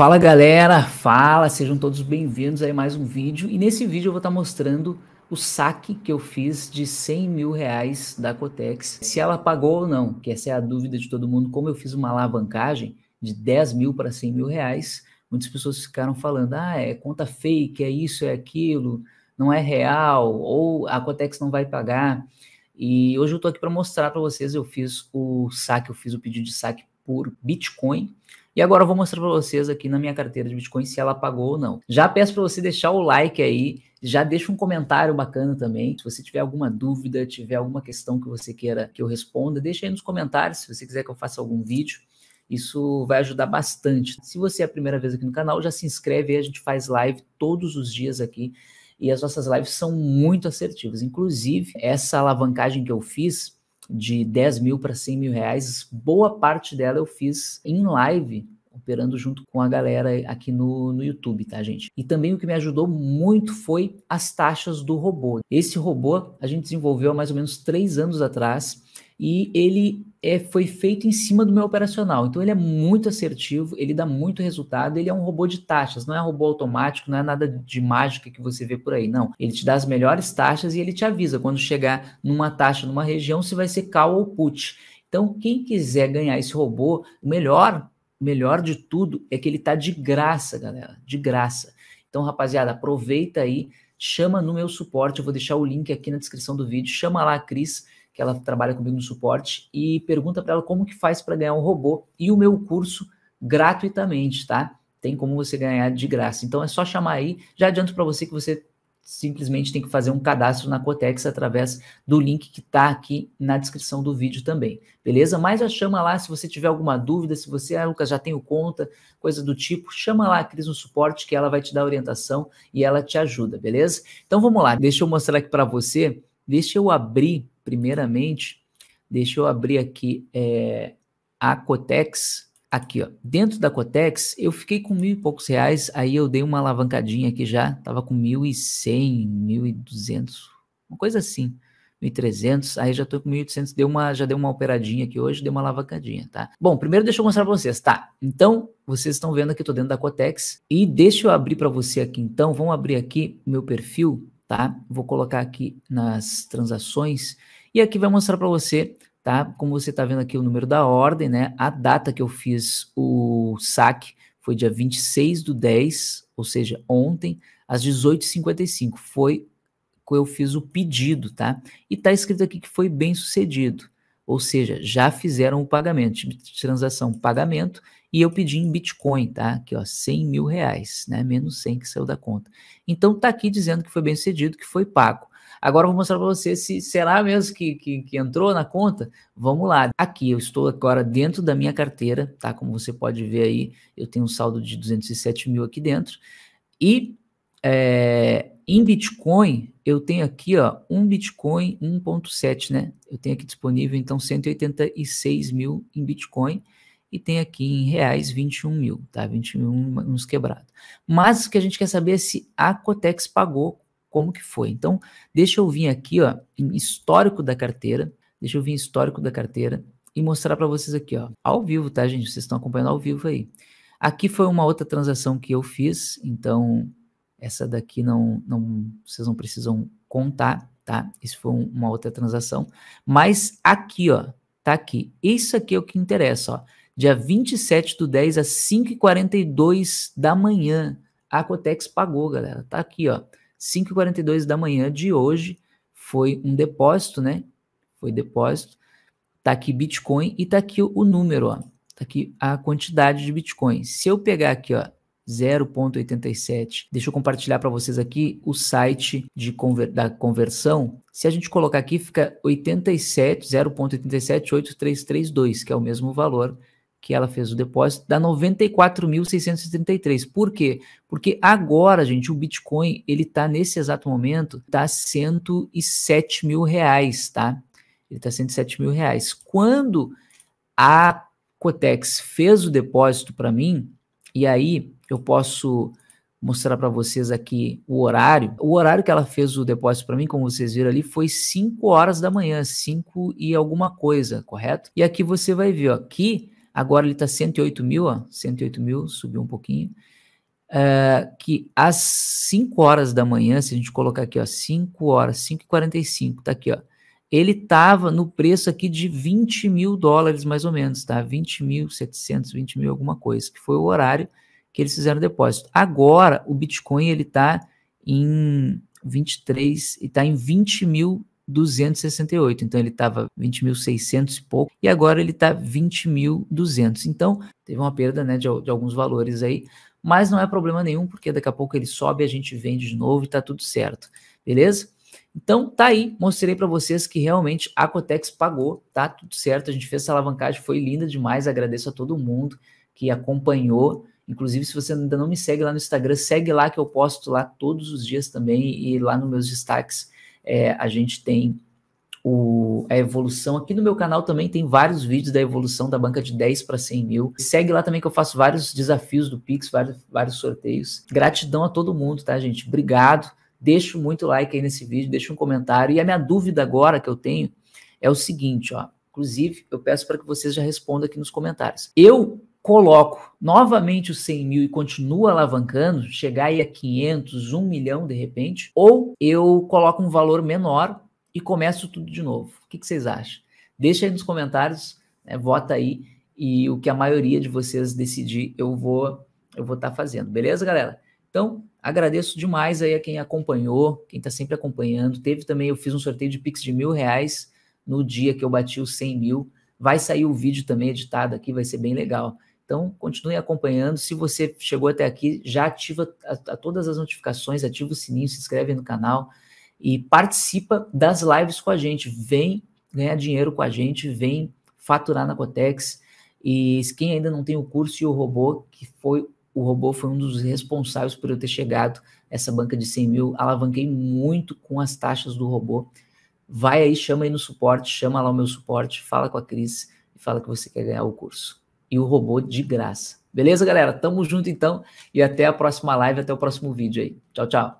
Fala galera, fala, sejam todos bem-vindos a mais um vídeo e nesse vídeo eu vou estar tá mostrando o saque que eu fiz de 100 mil reais da Cotex, se ela pagou ou não, que essa é a dúvida de todo mundo, como eu fiz uma alavancagem de 10 mil para 100 mil reais, muitas pessoas ficaram falando, ah, é conta fake, é isso, é aquilo, não é real, ou a Cotex não vai pagar, e hoje eu estou aqui para mostrar para vocês, eu fiz o saque, eu fiz o pedido de saque por Bitcoin. E agora eu vou mostrar para vocês aqui na minha carteira de Bitcoin se ela pagou ou não. Já peço para você deixar o like aí, já deixa um comentário bacana também. Se você tiver alguma dúvida, tiver alguma questão que você queira que eu responda, deixa aí nos comentários se você quiser que eu faça algum vídeo. Isso vai ajudar bastante. Se você é a primeira vez aqui no canal, já se inscreve aí, a gente faz live todos os dias aqui. E as nossas lives são muito assertivas. Inclusive, essa alavancagem que eu fiz de 10 mil para 100 mil reais, boa parte dela eu fiz em live operando junto com a galera aqui no, no YouTube, tá, gente? E também o que me ajudou muito foi as taxas do robô. Esse robô a gente desenvolveu há mais ou menos três anos atrás e ele é, foi feito em cima do meu operacional. Então ele é muito assertivo, ele dá muito resultado, ele é um robô de taxas, não é robô automático, não é nada de mágica que você vê por aí, não. Ele te dá as melhores taxas e ele te avisa quando chegar numa taxa numa região se vai ser call ou put. Então, quem quiser ganhar esse robô, o melhor melhor de tudo é que ele tá de graça, galera, de graça. Então, rapaziada, aproveita aí, chama no meu suporte, eu vou deixar o link aqui na descrição do vídeo, chama lá a Cris, que ela trabalha comigo no suporte, e pergunta para ela como que faz para ganhar um robô e o meu curso gratuitamente, tá? Tem como você ganhar de graça. Então é só chamar aí. Já adianto para você que você simplesmente tem que fazer um cadastro na Cotex através do link que está aqui na descrição do vídeo também, beleza? Mas já chama lá se você tiver alguma dúvida, se você, ah, Lucas, já tenho conta, coisa do tipo, chama lá a Cris no suporte que ela vai te dar orientação e ela te ajuda, beleza? Então vamos lá, deixa eu mostrar aqui para você, deixa eu abrir primeiramente, deixa eu abrir aqui é, a Cotex, aqui, ó, dentro da Cotex, eu fiquei com mil e poucos reais, aí eu dei uma alavancadinha aqui já, tava com mil e cem, mil e duzentos, uma coisa assim, mil e trezentos, aí já tô com mil e duzentos. deu uma, já deu uma operadinha aqui hoje, deu uma alavancadinha, tá? Bom, primeiro deixa eu mostrar para vocês, tá? Então, vocês estão vendo aqui, tô dentro da Cotex, e deixa eu abrir para você aqui então, vamos abrir aqui meu perfil, tá? Vou colocar aqui nas transações, e aqui vai mostrar para você tá? Como você está vendo aqui o número da ordem, né? A data que eu fiz o saque foi dia 26 do 10, ou seja, ontem, às 18h55. Foi que eu fiz o pedido, tá? E tá escrito aqui que foi bem sucedido. Ou seja, já fizeram o pagamento, transação pagamento, e eu pedi em Bitcoin, tá? Aqui, ó, 100 mil reais, né? Menos 100 que saiu da conta. Então tá aqui dizendo que foi bem sucedido, que foi pago. Agora eu vou mostrar para você se será é mesmo que, que, que, entrou na conta. Vamos lá. Aqui eu estou agora dentro da minha carteira, tá? Como você pode ver aí, eu tenho um saldo de 207 mil aqui dentro. E é, em Bitcoin, eu tenho aqui, ó, um Bitcoin 1.7, né? Eu tenho aqui disponível, então, 186 mil em Bitcoin e tem aqui em reais 21 mil, tá? 21 uns quebrados. Mas o que a gente quer saber é se a Cotex pagou como que foi. Então, deixa eu vir aqui, ó, em histórico da carteira, deixa eu vir em histórico da carteira e mostrar para vocês aqui, ó, ao vivo, tá, gente? Vocês estão acompanhando ao vivo aí. Aqui foi uma outra transação que eu fiz, então essa daqui não, não vocês não precisam contar, tá? Isso foi um, uma outra transação, mas aqui, ó, tá aqui. Isso aqui é o que interessa, ó. Dia 27 do 10 às 5h42 da manhã, a Cotex pagou, galera. Tá aqui, ó. 5h42 da manhã de hoje foi um depósito, né? Foi depósito. Tá aqui Bitcoin e tá aqui o número, ó. Tá aqui a quantidade de Bitcoin. Se eu pegar aqui, ó, 0.87. Deixa eu compartilhar para vocês aqui o site de conver da conversão. Se a gente colocar aqui, fica 87, 0.8783332, que é o mesmo valor que ela fez o depósito, dá 94.633. Por quê? Porque agora, gente, o Bitcoin, ele tá nesse exato momento, tá 107 mil reais, tá? Ele tá 107 mil reais. Quando a Cotex fez o depósito para mim, e aí eu posso mostrar para vocês aqui o horário. O horário que ela fez o depósito para mim, como vocês viram ali, foi 5 horas da manhã, 5 e alguma coisa, correto? E aqui você vai ver, ó, aqui agora ele está 108 mil, ó, 108 mil, subiu um pouquinho. Uh, que às 5 horas da manhã, se a gente colocar aqui, ó, 5 horas, 5 e 45, está aqui, ó. Ele estava no preço aqui de 20 mil dólares, mais ou menos, tá? 20 mil, 700, 20 mil, alguma coisa, que foi o horário que eles fizeram o depósito. Agora, o Bitcoin, ele tá em 23, e está em 20 mil 268. Então ele estava 20.600 e pouco e agora ele está 20.200. Então teve uma perda né, de, de, alguns valores aí, mas não é problema nenhum porque daqui a pouco ele sobe, a gente vende de novo e está tudo certo, beleza? Então tá aí, mostrei para vocês que realmente a Cotex pagou, tá tudo certo, a gente fez essa alavancagem, foi linda demais, agradeço a todo mundo que acompanhou. Inclusive, se você ainda não me segue lá no Instagram, segue lá que eu posto lá todos os dias também e lá nos meus destaques é, a gente tem o, a evolução. Aqui no meu canal também tem vários vídeos da evolução da banca de 10 para 100 mil. Segue lá também que eu faço vários desafios do Pix, vários, vários sorteios. Gratidão a todo mundo, tá, gente? Obrigado. Deixa muito like aí nesse vídeo, deixa um comentário. E a minha dúvida agora que eu tenho é o seguinte, ó. Inclusive, eu peço para que vocês já respondam aqui nos comentários. Eu coloco novamente os 100 mil e continuo alavancando, chegar aí a 500, 1 milhão de repente, ou eu coloco um valor menor e começo tudo de novo. O que, que vocês acham? Deixa aí nos comentários, né, vota aí e o que a maioria de vocês decidir, eu vou eu vou estar tá fazendo. Beleza, galera? Então, agradeço demais aí a quem acompanhou, quem está sempre acompanhando. Teve também, eu fiz um sorteio de Pix de mil reais no dia que eu bati os 100 mil. Vai sair o vídeo também editado aqui, vai ser bem legal. Então, continue acompanhando. Se você chegou até aqui, já ativa a, a todas as notificações, ativa o sininho, se inscreve no canal e participa das lives com a gente. Vem ganhar dinheiro com a gente, vem faturar na Cotex. E quem ainda não tem o curso e o robô, que foi o robô foi um dos responsáveis por eu ter chegado essa banca de 100 mil. Alavanquei muito com as taxas do robô. Vai aí, chama aí no suporte, chama lá o meu suporte, fala com a Cris e fala que você quer ganhar o curso e o robô de graça. Beleza, galera? Tamo junto então e até a próxima live, até o próximo vídeo aí. Tchau, tchau.